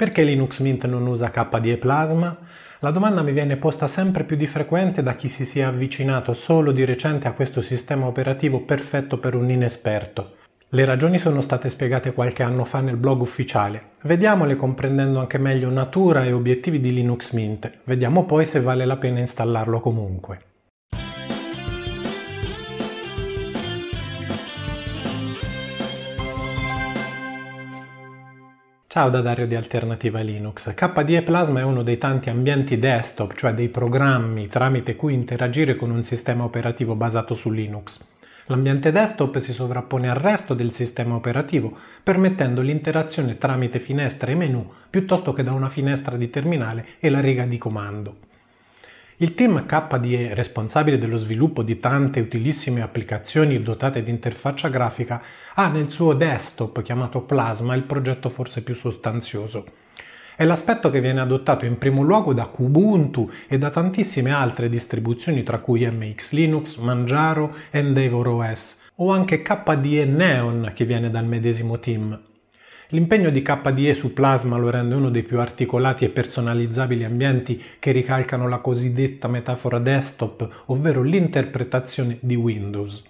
Perché Linux Mint non usa KDE Plasma? La domanda mi viene posta sempre più di frequente da chi si sia avvicinato solo di recente a questo sistema operativo perfetto per un inesperto. Le ragioni sono state spiegate qualche anno fa nel blog ufficiale. Vediamole comprendendo anche meglio natura e obiettivi di Linux Mint. Vediamo poi se vale la pena installarlo comunque. Ciao da Dario di Alternativa Linux. KDE Plasma è uno dei tanti ambienti desktop, cioè dei programmi tramite cui interagire con un sistema operativo basato su Linux. L'ambiente desktop si sovrappone al resto del sistema operativo, permettendo l'interazione tramite finestre e menu piuttosto che da una finestra di terminale e la riga di comando. Il team KDE, responsabile dello sviluppo di tante utilissime applicazioni dotate di interfaccia grafica, ha nel suo desktop chiamato Plasma il progetto forse più sostanzioso. È l'aspetto che viene adottato in primo luogo da Kubuntu e da tantissime altre distribuzioni tra cui MX Linux, Manjaro, Endeavor OS o anche KDE Neon che viene dal medesimo team. L'impegno di KDE su Plasma lo rende uno dei più articolati e personalizzabili ambienti che ricalcano la cosiddetta metafora desktop, ovvero l'interpretazione di Windows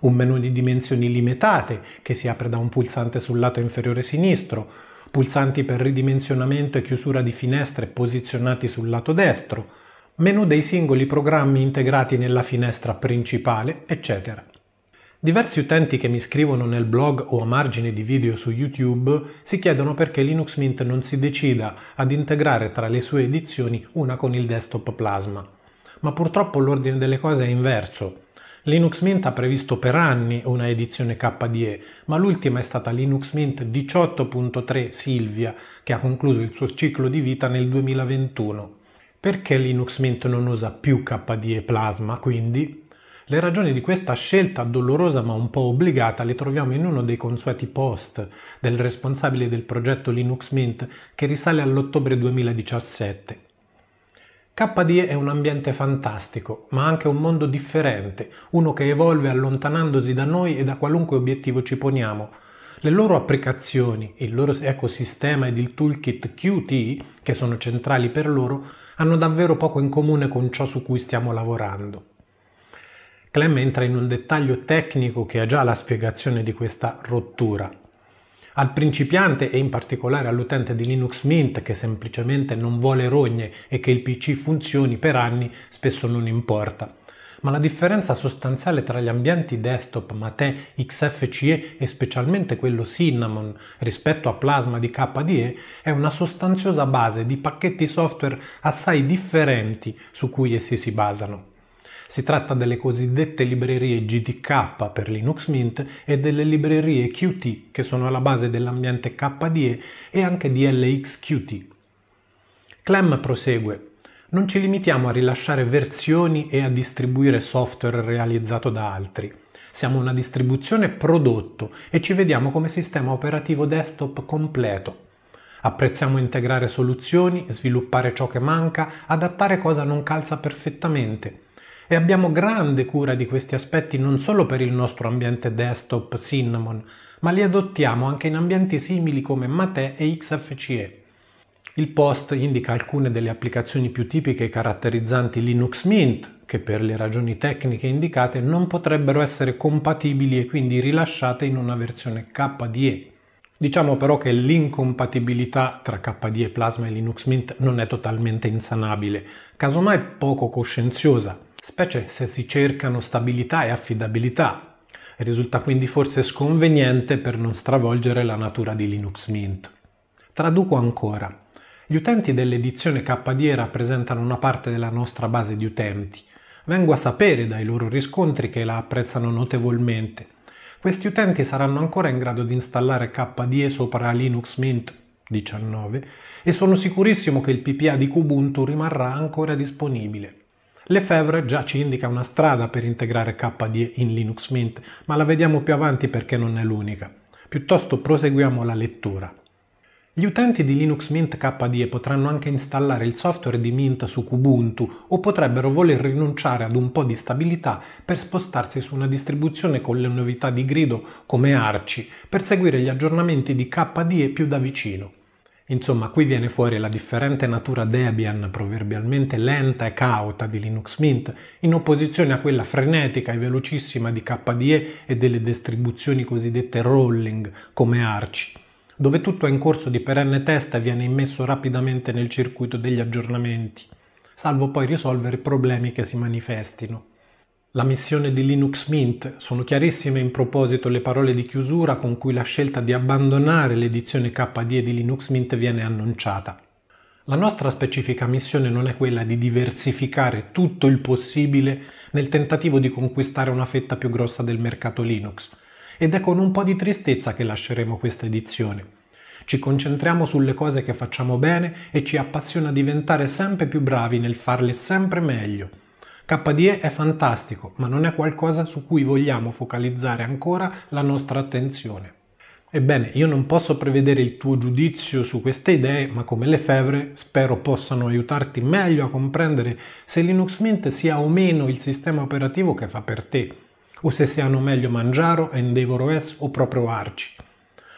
un menu di dimensioni limitate che si apre da un pulsante sul lato inferiore sinistro, pulsanti per ridimensionamento e chiusura di finestre posizionati sul lato destro, menu dei singoli programmi integrati nella finestra principale, eccetera. Diversi utenti che mi scrivono nel blog o a margine di video su YouTube si chiedono perché Linux Mint non si decida ad integrare tra le sue edizioni una con il desktop Plasma. Ma purtroppo l'ordine delle cose è inverso. Linux Mint ha previsto per anni una edizione KDE, ma l'ultima è stata Linux Mint 18.3 Silvia, che ha concluso il suo ciclo di vita nel 2021. Perché Linux Mint non usa più KDE Plasma, quindi? Le ragioni di questa scelta dolorosa ma un po' obbligata le troviamo in uno dei consueti post del responsabile del progetto Linux Mint che risale all'ottobre 2017. KDE è un ambiente fantastico, ma anche un mondo differente, uno che evolve allontanandosi da noi e da qualunque obiettivo ci poniamo, le loro applicazioni, il loro ecosistema ed il toolkit Qt, che sono centrali per loro, hanno davvero poco in comune con ciò su cui stiamo lavorando. Clem entra in un dettaglio tecnico che ha già la spiegazione di questa rottura. Al principiante e in particolare all'utente di Linux Mint che semplicemente non vuole rogne e che il PC funzioni per anni spesso non importa. Ma la differenza sostanziale tra gli ambienti desktop Mate XFCE e specialmente quello Cinnamon rispetto a Plasma di KDE è una sostanziosa base di pacchetti software assai differenti su cui essi si basano. Si tratta delle cosiddette librerie GDK per Linux Mint e delle librerie Qt che sono alla base dell'ambiente KDE e anche di LXQt. Clem prosegue. Non ci limitiamo a rilasciare versioni e a distribuire software realizzato da altri. Siamo una distribuzione prodotto e ci vediamo come sistema operativo desktop completo. Apprezziamo integrare soluzioni, sviluppare ciò che manca, adattare cosa non calza perfettamente e abbiamo grande cura di questi aspetti non solo per il nostro ambiente desktop Cinnamon, ma li adottiamo anche in ambienti simili come Mate e XFCE. Il post indica alcune delle applicazioni più tipiche caratterizzanti Linux Mint, che per le ragioni tecniche indicate non potrebbero essere compatibili e quindi rilasciate in una versione KDE. Diciamo però che l'incompatibilità tra KDE Plasma e Linux Mint non è totalmente insanabile, casomai poco coscienziosa, specie se si cercano stabilità e affidabilità. Risulta quindi forse sconveniente per non stravolgere la natura di Linux Mint. Traduco ancora. Gli utenti dell'edizione KDE rappresentano una parte della nostra base di utenti. Vengo a sapere dai loro riscontri che la apprezzano notevolmente. Questi utenti saranno ancora in grado di installare KDE sopra Linux Mint 19 e sono sicurissimo che il PPA di Kubuntu rimarrà ancora disponibile. Lefebvre già ci indica una strada per integrare KDE in Linux Mint, ma la vediamo più avanti perché non è l'unica. Piuttosto proseguiamo la lettura. Gli utenti di Linux Mint KDE potranno anche installare il software di Mint su Kubuntu o potrebbero voler rinunciare ad un po' di stabilità per spostarsi su una distribuzione con le novità di grido come Arci per seguire gli aggiornamenti di KDE più da vicino. Insomma, qui viene fuori la differente natura Debian, proverbialmente lenta e cauta di Linux Mint, in opposizione a quella frenetica e velocissima di KDE e delle distribuzioni cosiddette rolling, come Arci, dove tutto è in corso di perenne testa e viene immesso rapidamente nel circuito degli aggiornamenti, salvo poi risolvere problemi che si manifestino la missione di Linux Mint. Sono chiarissime in proposito le parole di chiusura con cui la scelta di abbandonare l'edizione KDE di Linux Mint viene annunciata. La nostra specifica missione non è quella di diversificare tutto il possibile nel tentativo di conquistare una fetta più grossa del mercato Linux ed è con un po' di tristezza che lasceremo questa edizione. Ci concentriamo sulle cose che facciamo bene e ci appassiona diventare sempre più bravi nel farle sempre meglio KDE è fantastico, ma non è qualcosa su cui vogliamo focalizzare ancora la nostra attenzione. Ebbene, io non posso prevedere il tuo giudizio su queste idee, ma come le fevre spero possano aiutarti meglio a comprendere se Linux Mint sia o meno il sistema operativo che fa per te, o se siano meglio Manjaro, Endeavor OS o proprio Arci.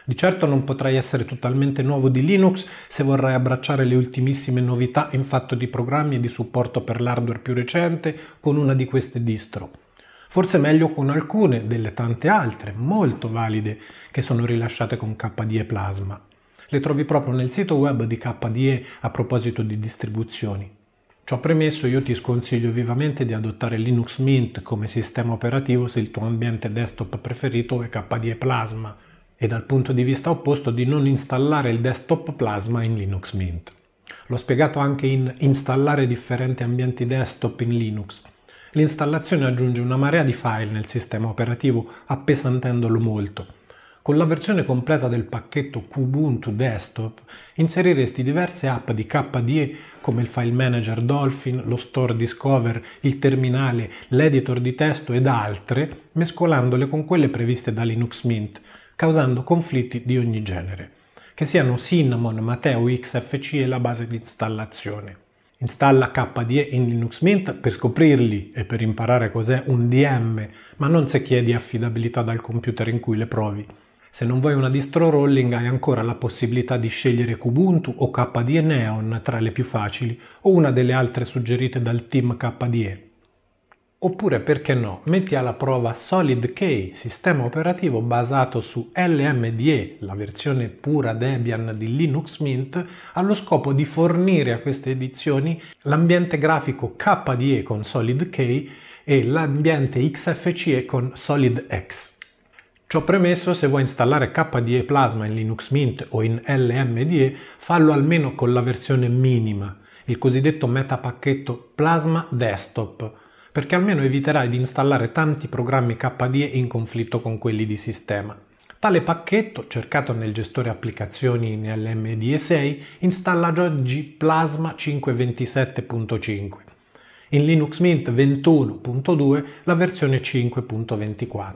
Di certo non potrai essere totalmente nuovo di Linux se vorrai abbracciare le ultimissime novità in fatto di programmi e di supporto per l'hardware più recente con una di queste distro. Forse meglio con alcune delle tante altre, molto valide, che sono rilasciate con KDE Plasma. Le trovi proprio nel sito web di KDE a proposito di distribuzioni. Ciò premesso io ti sconsiglio vivamente di adottare Linux Mint come sistema operativo se il tuo ambiente desktop preferito è KDE Plasma, e dal punto di vista opposto di non installare il desktop plasma in Linux Mint. L'ho spiegato anche in installare differenti ambienti desktop in Linux. L'installazione aggiunge una marea di file nel sistema operativo appesantendolo molto. Con la versione completa del pacchetto Kubuntu Desktop inseriresti diverse app di KDE come il file manager Dolphin, lo store Discover, il terminale, l'editor di testo ed altre, mescolandole con quelle previste da Linux Mint, causando conflitti di ogni genere, che siano Cinnamon, Mateo XFC e la base di installazione. Installa KDE in Linux Mint per scoprirli e per imparare cos'è un DM, ma non se chiedi affidabilità dal computer in cui le provi. Se non vuoi una distro rolling hai ancora la possibilità di scegliere Kubuntu o KDE Neon tra le più facili o una delle altre suggerite dal team KDE. Oppure perché no, metti alla prova SolidK, sistema operativo basato su LMDE, la versione pura Debian di Linux Mint, allo scopo di fornire a queste edizioni l'ambiente grafico KDE con SolidK e l'ambiente XFCE con SolidX. Ciò premesso, se vuoi installare KDE Plasma in Linux Mint o in LMDE, fallo almeno con la versione minima, il cosiddetto metapacchetto Plasma Desktop perché almeno eviterai di installare tanti programmi KDE in conflitto con quelli di sistema. Tale pacchetto, cercato nel gestore applicazioni 6 installa già Plasma 527.5. In Linux Mint 21.2 la versione 5.24.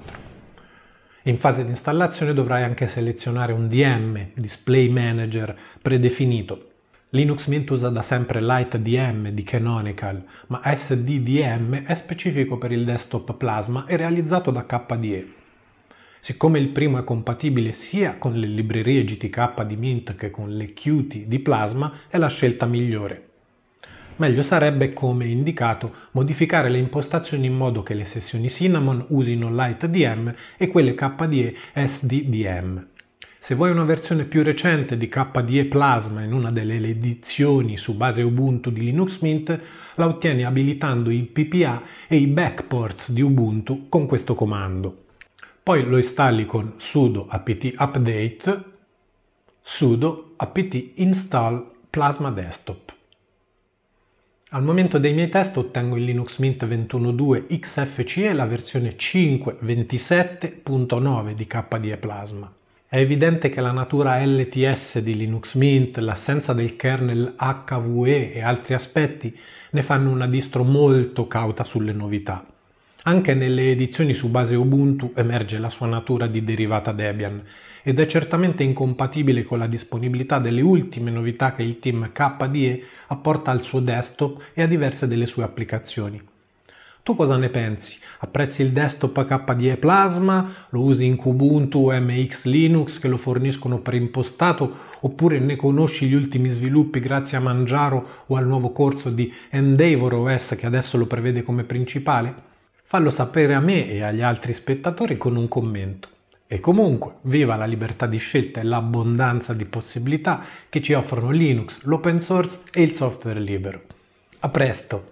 In fase di installazione dovrai anche selezionare un DM, Display Manager, predefinito, Linux Mint usa da sempre LightDM di Canonical, ma SDDM è specifico per il desktop Plasma e realizzato da KDE. Siccome il primo è compatibile sia con le librerie GTK di Mint che con le Qt di Plasma, è la scelta migliore. Meglio sarebbe, come indicato, modificare le impostazioni in modo che le sessioni Cinnamon usino LightDM e quelle KDE SDDM. Se vuoi una versione più recente di KDE Plasma in una delle edizioni su base Ubuntu di Linux Mint, la ottieni abilitando i PPA e i backports di Ubuntu con questo comando. Poi lo installi con sudo apt update sudo apt install plasma desktop. Al momento dei miei test ottengo il Linux Mint 21.2 XFCE la versione 5.27.9 di KDE Plasma. È evidente che la natura LTS di Linux Mint, l'assenza del kernel HVE e altri aspetti ne fanno una distro molto cauta sulle novità. Anche nelle edizioni su base Ubuntu emerge la sua natura di derivata Debian ed è certamente incompatibile con la disponibilità delle ultime novità che il team KDE apporta al suo desktop e a diverse delle sue applicazioni. Tu cosa ne pensi? Apprezzi il desktop KDE Plasma? Lo usi in Kubuntu o MX Linux che lo forniscono preimpostato? Oppure ne conosci gli ultimi sviluppi grazie a Mangiaro o al nuovo corso di Endeavor OS che adesso lo prevede come principale? Fallo sapere a me e agli altri spettatori con un commento. E comunque, viva la libertà di scelta e l'abbondanza di possibilità che ci offrono Linux, l'open source e il software libero. A presto!